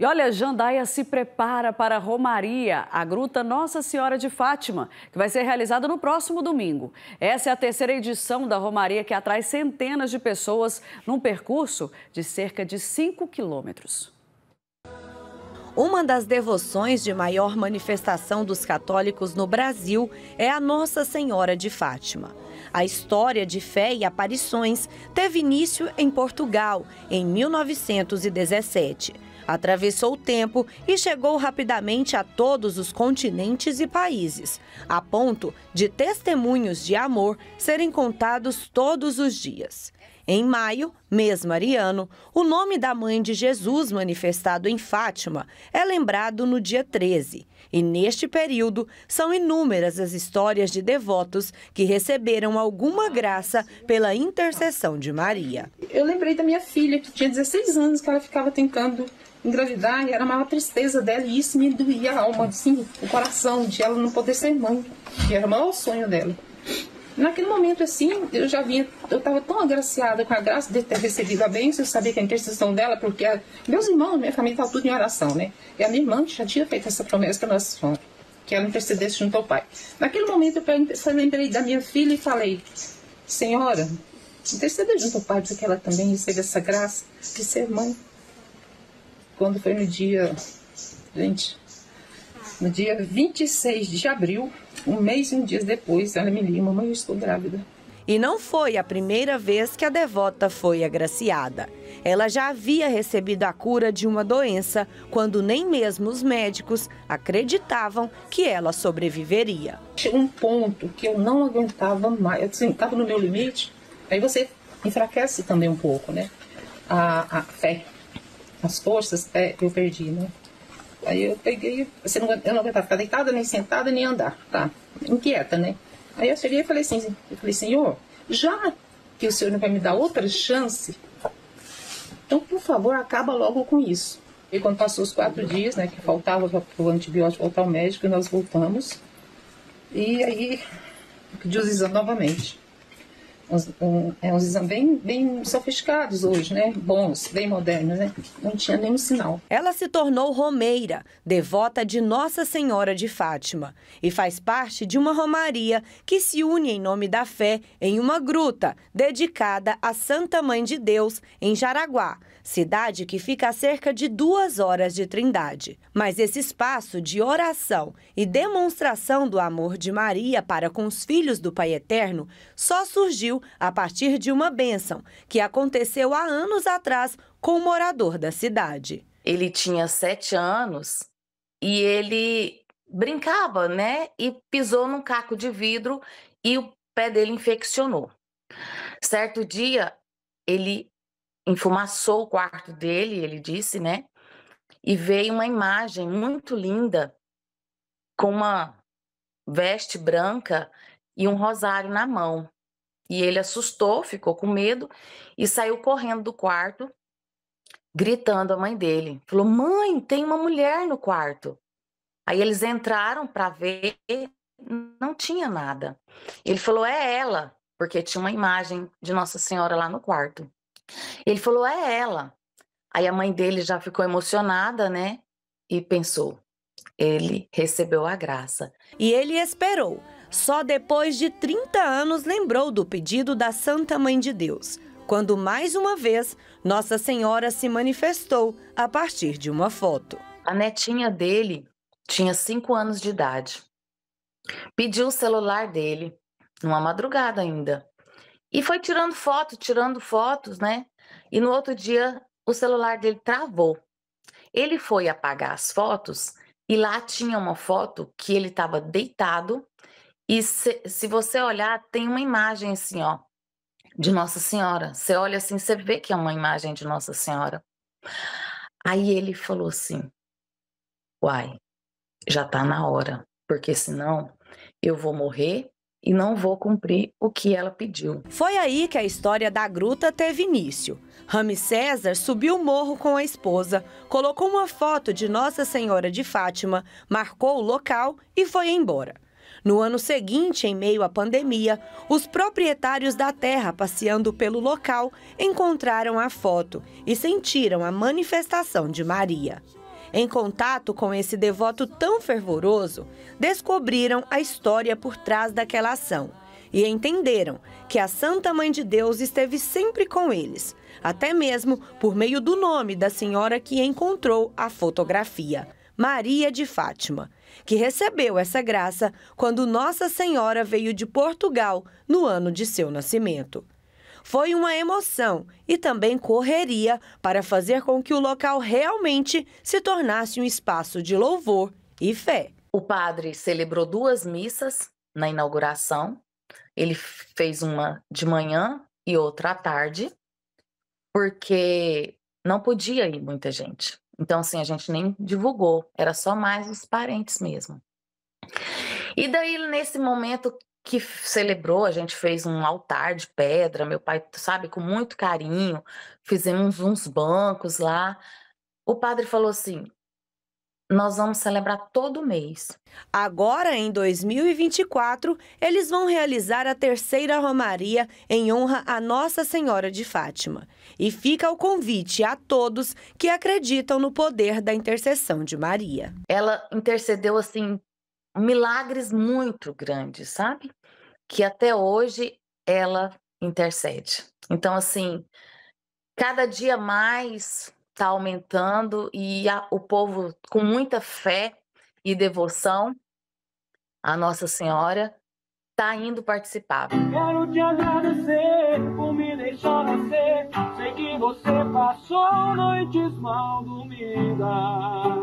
E olha, Jandaia se prepara para a Romaria, a Gruta Nossa Senhora de Fátima, que vai ser realizada no próximo domingo. Essa é a terceira edição da Romaria que atrai centenas de pessoas num percurso de cerca de 5 quilômetros. Uma das devoções de maior manifestação dos católicos no Brasil é a Nossa Senhora de Fátima. A história de fé e aparições teve início em Portugal, em 1917 atravessou o tempo e chegou rapidamente a todos os continentes e países, a ponto de testemunhos de amor serem contados todos os dias. Em maio, mês mariano, o nome da mãe de Jesus manifestado em Fátima é lembrado no dia 13. E neste período, são inúmeras as histórias de devotos que receberam alguma graça pela intercessão de Maria. Eu lembrei da minha filha, que tinha 16 anos, que ela ficava tentando engravidar era uma tristeza dela e isso me doía a alma, assim, o coração de ela não poder ser mãe, que era o maior sonho dela. Naquele momento, assim, eu já vinha, eu estava tão agraciada com a graça de ter recebido a bênção, eu sabia que a intercessão dela, porque a, meus irmãos, minha família estava tudo em oração, né? E a minha irmã já tinha feito essa promessa para nós que ela intercedesse junto ao Pai. Naquele momento, eu lembrei da minha filha e falei: Senhora, interceda junto ao Pai para que ela também receba essa graça de ser mãe quando foi no dia. Gente, no dia 26 de abril, um mês e um dia depois, ela me liga: Mamãe, eu estou grávida. E não foi a primeira vez que a devota foi agraciada. Ela já havia recebido a cura de uma doença quando nem mesmo os médicos acreditavam que ela sobreviveria. Chegou um ponto que eu não aguentava mais, assim, estava no meu limite, aí você enfraquece também um pouco, né? a, a fé as forças é, eu perdi, né? Aí eu peguei, você não, eu não aguentava ficar deitada, nem sentada, nem andar, tá? Inquieta, né? Aí eu cheguei e falei assim, eu falei, senhor, já que o senhor não vai me dar outra chance, então, por favor, acaba logo com isso. E quando passou os quatro dias, né, que faltava para o antibiótico voltar ao médico, nós voltamos. E aí, pediu os exames novamente uns, um, é, uns exames bem, bem sofisticados hoje, né? Bons, bem modernos, né? Não tinha nenhum sinal. Ela se tornou romeira, devota de Nossa Senhora de Fátima, e faz parte de uma romaria que se une em nome da fé em uma gruta dedicada à Santa Mãe de Deus, em Jaraguá, cidade que fica a cerca de duas horas de Trindade. Mas esse espaço de oração e demonstração do amor de Maria para com os filhos do Pai Eterno só surgiu a partir de uma bênção que aconteceu há anos atrás com um morador da cidade. Ele tinha sete anos e ele brincava, né? E pisou num caco de vidro e o pé dele infeccionou. Certo dia, ele enfumaçou o quarto dele, ele disse, né? E veio uma imagem muito linda com uma veste branca e um rosário na mão. E ele assustou, ficou com medo e saiu correndo do quarto, gritando a mãe dele. Falou: "Mãe, tem uma mulher no quarto". Aí eles entraram para ver, não tinha nada. Ele falou: "É ela", porque tinha uma imagem de Nossa Senhora lá no quarto. Ele falou: "É ela". Aí a mãe dele já ficou emocionada, né? E pensou: ele recebeu a graça. E ele esperou só depois de 30 anos lembrou do pedido da Santa Mãe de Deus, quando mais uma vez Nossa Senhora se manifestou a partir de uma foto. A netinha dele tinha 5 anos de idade. Pediu o celular dele, numa madrugada ainda. E foi tirando foto, tirando fotos, né? E no outro dia o celular dele travou. Ele foi apagar as fotos e lá tinha uma foto que ele estava deitado e se, se você olhar, tem uma imagem assim, ó, de Nossa Senhora. Você olha assim, você vê que é uma imagem de Nossa Senhora. Aí ele falou assim: Uai, já tá na hora, porque senão eu vou morrer e não vou cumprir o que ela pediu. Foi aí que a história da gruta teve início. Rami César subiu o morro com a esposa, colocou uma foto de Nossa Senhora de Fátima, marcou o local e foi embora. No ano seguinte, em meio à pandemia, os proprietários da terra passeando pelo local encontraram a foto e sentiram a manifestação de Maria. Em contato com esse devoto tão fervoroso, descobriram a história por trás daquela ação e entenderam que a Santa Mãe de Deus esteve sempre com eles, até mesmo por meio do nome da senhora que encontrou a fotografia. Maria de Fátima, que recebeu essa graça quando Nossa Senhora veio de Portugal no ano de seu nascimento. Foi uma emoção e também correria para fazer com que o local realmente se tornasse um espaço de louvor e fé. O padre celebrou duas missas na inauguração. Ele fez uma de manhã e outra à tarde, porque não podia ir muita gente. Então, assim, a gente nem divulgou, era só mais os parentes mesmo. E daí, nesse momento que celebrou, a gente fez um altar de pedra, meu pai, sabe, com muito carinho, fizemos uns bancos lá. O padre falou assim: nós vamos celebrar todo mês. Agora, em 2024, eles vão realizar a terceira Romaria em honra a Nossa Senhora de Fátima. E fica o convite a todos que acreditam no poder da intercessão de Maria. Ela intercedeu, assim, milagres muito grandes, sabe? Que até hoje ela intercede. Então, assim, cada dia mais está aumentando e a, o povo, com muita fé e devoção a Nossa Senhora, está indo participar. Quero te agradecer por me deixar nascer. Sei que você passou noites mal dormidas.